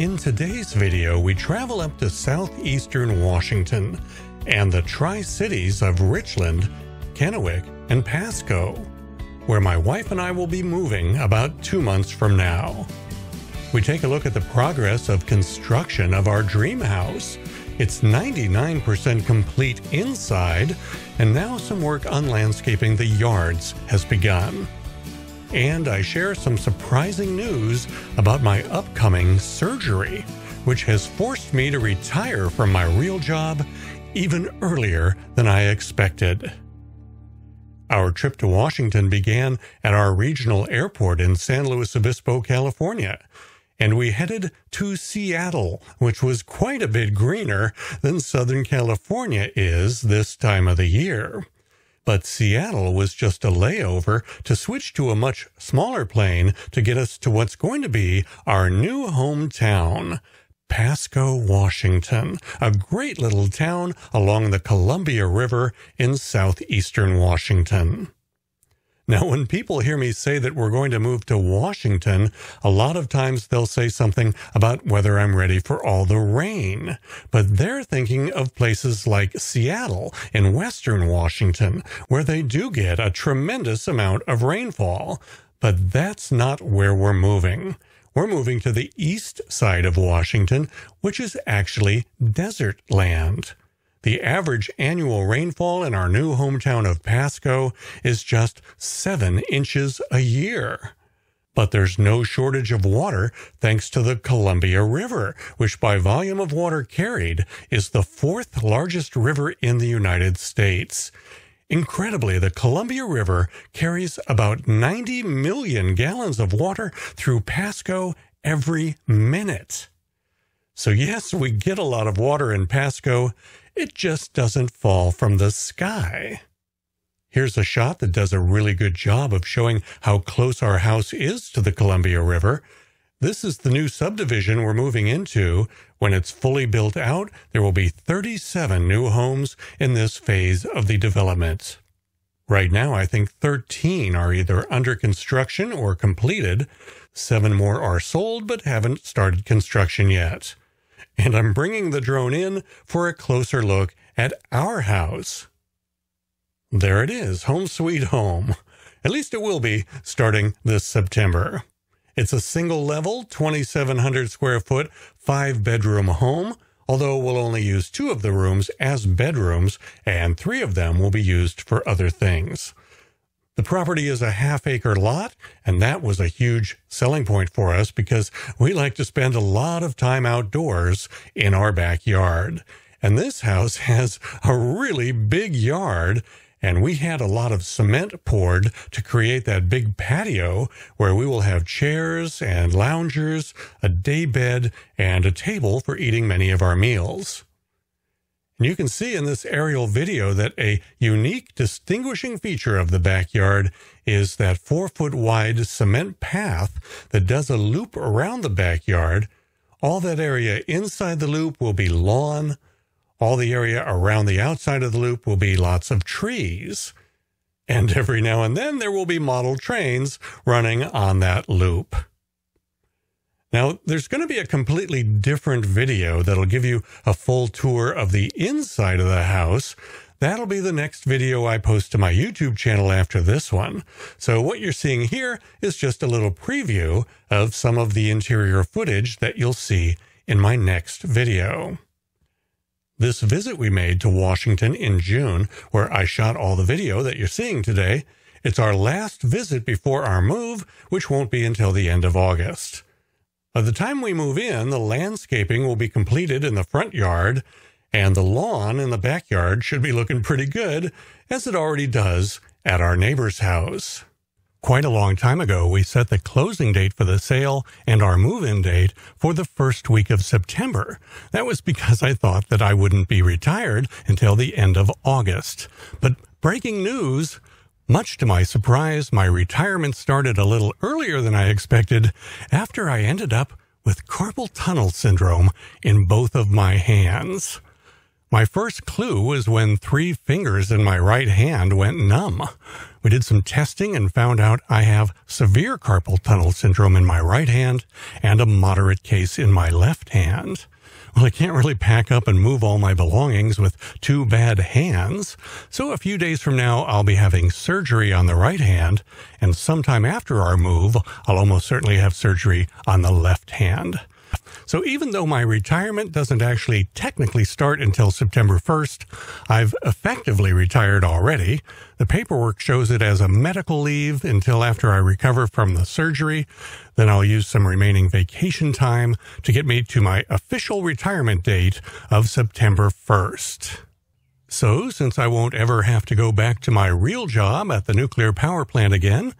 In today's video, we travel up to southeastern Washington and the Tri-Cities of Richland, Kennewick, and Pasco, where my wife and I will be moving about two months from now. We take a look at the progress of construction of our dream house. It's 99% complete inside, and now some work on landscaping the yards has begun and I share some surprising news about my upcoming surgery, which has forced me to retire from my real job even earlier than I expected. Our trip to Washington began at our regional airport in San Luis Obispo, California, and we headed to Seattle, which was quite a bit greener than Southern California is this time of the year. But Seattle was just a layover to switch to a much smaller plane to get us to what's going to be our new hometown. Pasco, Washington, a great little town along the Columbia River in southeastern Washington. Now, when people hear me say that we're going to move to Washington, a lot of times they'll say something about whether I'm ready for all the rain. But they're thinking of places like Seattle in western Washington, where they do get a tremendous amount of rainfall. But that's not where we're moving. We're moving to the east side of Washington, which is actually desert land. The average annual rainfall in our new hometown of Pasco is just seven inches a year. But there's no shortage of water thanks to the Columbia River, which by volume of water carried is the fourth largest river in the United States. Incredibly, the Columbia River carries about 90 million gallons of water through Pasco every minute. So yes, we get a lot of water in Pasco it just doesn't fall from the sky. Here's a shot that does a really good job of showing how close our house is to the Columbia River. This is the new subdivision we're moving into. When it's fully built out, there will be 37 new homes in this phase of the development. Right now, I think 13 are either under construction or completed. Seven more are sold but haven't started construction yet and I'm bringing the drone in for a closer look at our house. There it is, home sweet home. At least it will be starting this September. It's a single level, 2,700 square foot, five bedroom home, although we'll only use two of the rooms as bedrooms, and three of them will be used for other things. The property is a half acre lot, and that was a huge selling point for us because we like to spend a lot of time outdoors in our backyard. And this house has a really big yard, and we had a lot of cement poured to create that big patio where we will have chairs and loungers, a day bed, and a table for eating many of our meals. And you can see in this aerial video that a unique distinguishing feature of the backyard is that four foot wide cement path that does a loop around the backyard. All that area inside the loop will be lawn. All the area around the outside of the loop will be lots of trees. And every now and then there will be model trains running on that loop. Now, there's going to be a completely different video that'll give you a full tour of the inside of the house. That'll be the next video I post to my YouTube channel after this one. So what you're seeing here is just a little preview of some of the interior footage that you'll see in my next video. This visit we made to Washington in June, where I shot all the video that you're seeing today, it's our last visit before our move, which won't be until the end of August. By the time we move in, the landscaping will be completed in the front yard, and the lawn in the backyard should be looking pretty good, as it already does at our neighbor's house. Quite a long time ago, we set the closing date for the sale and our move in date for the first week of September. That was because I thought that I wouldn't be retired until the end of August. But breaking news much to my surprise, my retirement started a little earlier than I expected after I ended up with carpal tunnel syndrome in both of my hands. My first clue was when three fingers in my right hand went numb. We did some testing and found out I have severe carpal tunnel syndrome in my right hand and a moderate case in my left hand. Well, I can't really pack up and move all my belongings with two bad hands. So a few days from now, I'll be having surgery on the right hand. And sometime after our move, I'll almost certainly have surgery on the left hand. So even though my retirement doesn't actually technically start until September 1st, I've effectively retired already. The paperwork shows it as a medical leave until after I recover from the surgery. Then I'll use some remaining vacation time to get me to my official retirement date of September 1st. So, since I won't ever have to go back to my real job at the nuclear power plant again,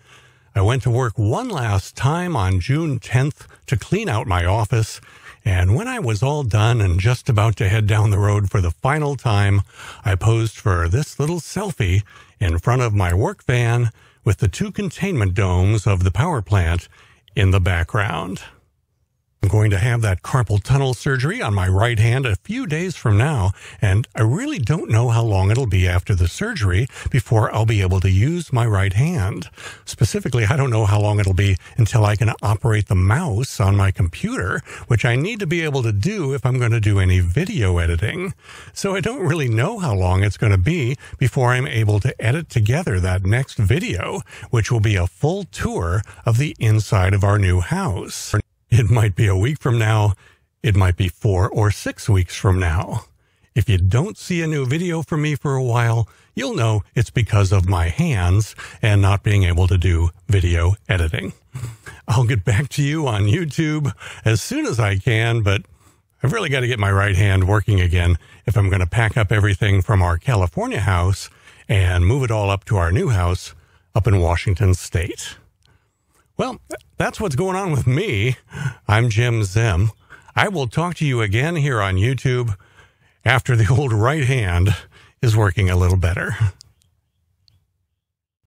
I went to work one last time on June 10th to clean out my office, and when I was all done and just about to head down the road for the final time, I posed for this little selfie in front of my work van with the two containment domes of the power plant in the background. I'm going to have that carpal tunnel surgery on my right hand a few days from now, and I really don't know how long it'll be after the surgery before I'll be able to use my right hand. Specifically, I don't know how long it'll be until I can operate the mouse on my computer, which I need to be able to do if I'm going to do any video editing. So I don't really know how long it's going to be before I'm able to edit together that next video, which will be a full tour of the inside of our new house. It might be a week from now. It might be four or six weeks from now. If you don't see a new video from me for a while, you'll know it's because of my hands and not being able to do video editing. I'll get back to you on YouTube as soon as I can, but I've really got to get my right hand working again if I'm going to pack up everything from our California house and move it all up to our new house up in Washington state. Well, that's what's going on with me. I'm Jim Zim. I will talk to you again here on YouTube after the old right hand is working a little better.